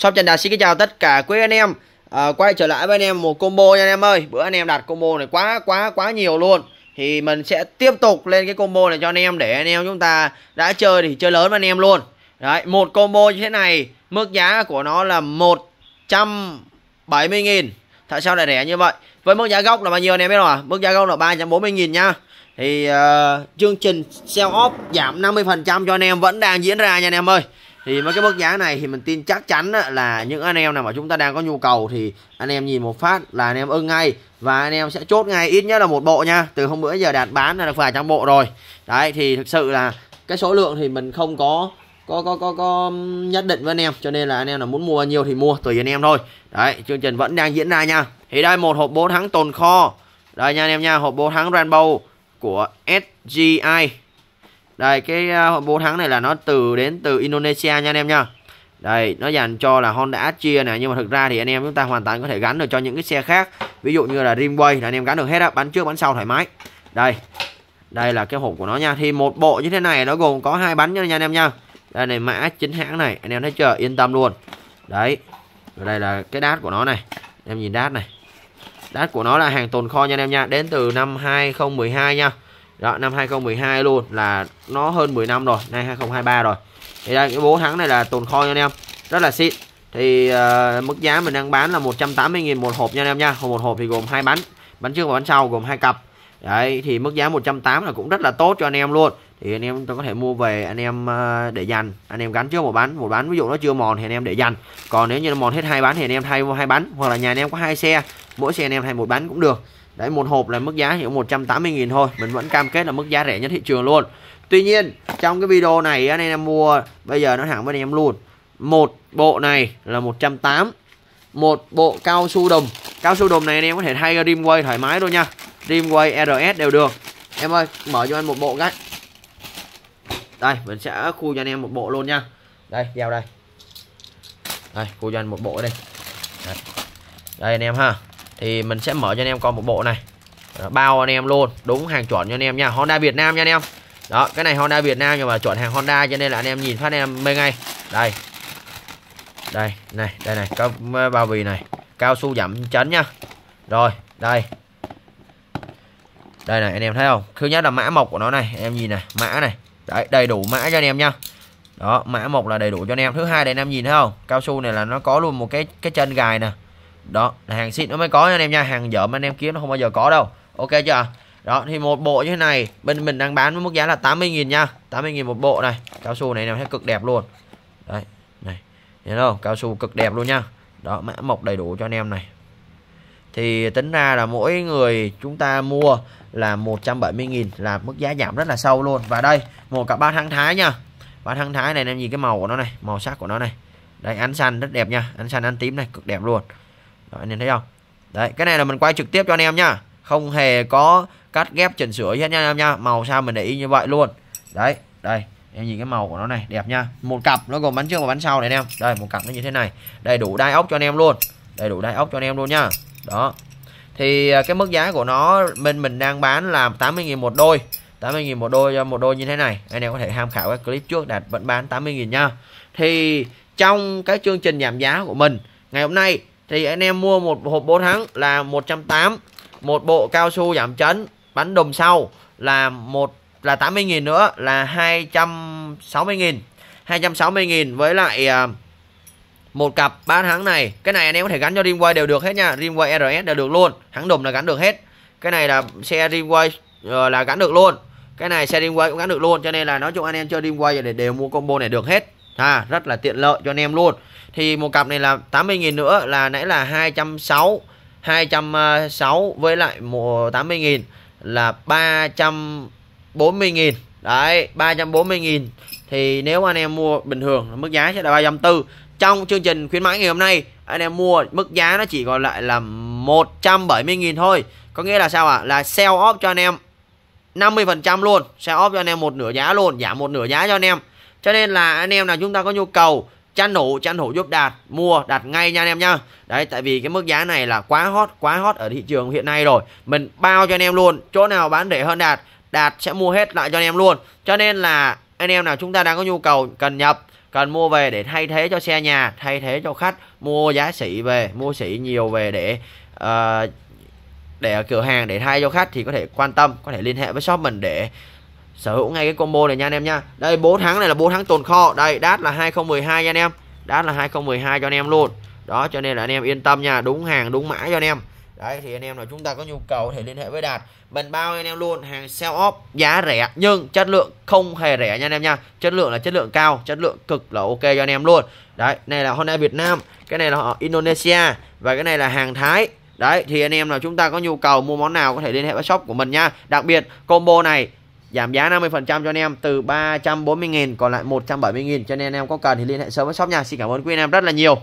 shop trần đạt xin kính chào tất cả quý anh em à, quay trở lại với anh em một combo nha anh em ơi bữa anh em đặt combo này quá quá quá nhiều luôn thì mình sẽ tiếp tục lên cái combo này cho anh em để anh em chúng ta đã chơi thì chơi lớn với anh em luôn đấy một combo như thế này mức giá của nó là 170.000 tại sao lại rẻ như vậy với mức giá gốc là bao nhiêu anh em biết không ạ à? mức giá gốc là 340.000 nha thì uh, chương trình sell off giảm 50% cho anh em vẫn đang diễn ra nha anh em ơi thì mấy cái mức giá này thì mình tin chắc chắn là những anh em nào mà chúng ta đang có nhu cầu thì anh em nhìn một phát là anh em ưng ngay và anh em sẽ chốt ngay ít nhất là một bộ nha từ hôm bữa giờ đạt bán là được vài trăm bộ rồi đấy thì thực sự là cái số lượng thì mình không có có có có có nhất định với anh em cho nên là anh em là muốn mua nhiều thì mua tùy anh em thôi đấy chương trình vẫn đang diễn ra nha thì đây một hộp 4 tháng tồn kho đây nha anh em nha hộp 4 tháng rainbow của SGI đây cái uh, à, 4 tháng này là nó từ đến từ Indonesia nha anh em nha đây nó dành cho là Honda Astria này nhưng mà thực ra thì anh em chúng ta hoàn toàn có thể gắn được cho những cái xe khác ví dụ như là Rimway là anh em gắn được hết á bắn trước bắn sau thoải mái đây đây là cái hộp của nó nha thì một bộ như thế này nó gồm có hai bánh nha anh em nha đây này mã chính hãng này anh em thấy chưa yên tâm luôn đấy rồi đây là cái đát của nó này em nhìn đát này đát của nó là hàng tồn kho nha anh em nha đến từ năm 2012 nha đó, năm 2012 luôn là nó hơn 10 năm rồi, nay 2023 rồi. Thì đây cái bố thắng này là tồn kho nha anh em. Rất là xịn. Thì uh, mức giá mình đang bán là 180 000 một hộp nha anh em nha. Một hộp thì gồm hai bánh, bánh trước và bánh sau gồm hai cặp. Đấy thì mức giá 180 là cũng rất là tốt cho anh em luôn. Thì anh em tôi có thể mua về anh em ờ, để dành, anh em gắn trước một bánh một bánh ví dụ nó chưa mòn thì anh em để dành. Còn nếu như nó mòn hết hai bánh thì anh em thay hai bánh hoặc là nhà anh em có hai xe, mỗi xe anh em thay một bánh cũng được. Đấy một hộp là mức giá hiểu 180.000 thôi Mình vẫn cam kết là mức giá rẻ nhất thị trường luôn Tuy nhiên trong cái video này anh em mua Bây giờ nó hàng với anh em luôn Một bộ này là 180 Một bộ cao su đùm Cao su đùm này anh em có thể thay rim quay thoải mái luôn nha rim quay RS đều được Em ơi mở cho anh một bộ cái Đây mình sẽ khu cho anh em một bộ luôn nha Đây giao đây Đây khu cho anh một bộ đây Đây, đây anh em ha thì mình sẽ mở cho anh em coi một bộ này bao anh em luôn đúng hàng chuẩn cho anh em nha Honda Việt Nam nha anh em đó cái này Honda Việt Nam nhưng mà chuẩn hàng Honda cho nên là anh em nhìn phát em mê ngay đây đây này đây này có bao bì này cao su giảm chấn nhá rồi đây đây này anh em thấy không thứ nhất là mã mộc của nó này em nhìn này mã này đấy đầy đủ mã cho anh em nha đó mã mộc là đầy đủ cho anh em thứ hai đây anh em nhìn thấy không cao su này là nó có luôn một cái cái chân gài nè đó hàng xịn nó mới có nha anh em nha hàng dởm anh em kiếm nó không bao giờ có đâu ok chưa đó thì một bộ như thế này bên mình đang bán với mức giá là 80.000 nha 80.000 một bộ này cao su này nó thấy cực đẹp luôn đấy này thấy không cao su cực đẹp luôn nha đó mã mộc đầy đủ cho anh em này thì tính ra là mỗi người chúng ta mua là 170.000 là mức giá giảm rất là sâu luôn và đây một cặp ba thăng thái nha ba thăng thái này anh em nhìn cái màu của nó này màu sắc của nó này đây ánh xanh rất đẹp nha ánh xanh ánh tím này cực đẹp luôn đó, anh em thấy không? Đấy, cái này là mình quay trực tiếp cho anh em nha. Không hề có cắt ghép chỉnh sửa gì hết nha anh em nha. Màu sao mình để y như vậy luôn. Đấy, đây. Em nhìn cái màu của nó này, đẹp nha. Một cặp nó gồm bánh trước và bánh sau này anh em. Đây, một cặp nó như thế này. Đầy đủ đai ốc cho anh em luôn. Đầy đủ đai ốc cho anh em luôn nha. Đó. Thì à, cái mức giá của nó bên mình đang bán là 80.000 một đôi. 80.000 một đôi cho à, một đôi như thế này. Anh em có thể tham khảo cái clip trước đặt vẫn bán 80.000 nha. Thì trong cái chương trình giảm giá của mình ngày hôm nay thì anh em mua một hộp 4 tháng là 180 một bộ cao su giảm chấn bắn đùm sau là một là 80.000 nữa là 260.000 260.000 với lại à, một cặp ba tháng này cái này anh em có thể gắn cho rimway đều được hết nha rimway RS đều được luôn hãng đùm là gắn được hết cái này là xe rimway ờ, là gắn được luôn cái này xe rimway cũng gắn được luôn cho nên là nói chung anh em chơi rimway để đều mua combo này được hết ha à, rất là tiện lợi cho anh em luôn thì một cặp này là 80.000 nữa là nãy là 260 260 với lại 80.000 là 340.000 đấy 340.000 thì nếu anh em mua bình thường mức giá sẽ là 340 trong chương trình khuyến mãi ngày hôm nay anh em mua mức giá nó chỉ còn lại là 170.000 thôi có nghĩa là sao ạ à? là sell off cho anh em 50% luôn sell off cho anh em một nửa giá luôn giảm một nửa giá cho anh em cho nên là anh em nào chúng ta có nhu cầu chăn thủ chăn thủ giúp đạt mua đặt ngay nha anh em nhá đấy tại vì cái mức giá này là quá hot quá hot ở thị trường hiện nay rồi mình bao cho anh em luôn chỗ nào bán rẻ hơn đạt đạt sẽ mua hết lại cho anh em luôn cho nên là anh em nào chúng ta đang có nhu cầu cần nhập cần mua về để thay thế cho xe nhà thay thế cho khách mua giá sỉ về mua sỉ nhiều về để uh, để ở cửa hàng để thay cho khách thì có thể quan tâm có thể liên hệ với shop mình để sở hữu ngay cái combo này nha anh em nha đây bố thắng này là bố thắng tồn kho đây đát là 2012 nha anh em đát là 2012 cho anh em luôn đó cho nên là anh em yên tâm nha đúng hàng đúng mã cho anh em đấy thì anh em nào chúng ta có nhu cầu thì liên hệ với đạt mình bao anh em luôn hàng sell off giá rẻ nhưng chất lượng không hề rẻ nha anh em nha chất lượng là chất lượng cao chất lượng cực là ok cho anh em luôn đấy này là Honda Việt Nam cái này là Indonesia và cái này là hàng Thái đấy thì anh em nào chúng ta có nhu cầu mua món nào có thể liên hệ với shop của mình nha đặc biệt combo này giảm giá 50% cho anh em từ 340.000 còn lại 170.000 cho nên anh em có cần thì liên hệ sớm với shop nha. Xin cảm ơn quý anh em rất là nhiều.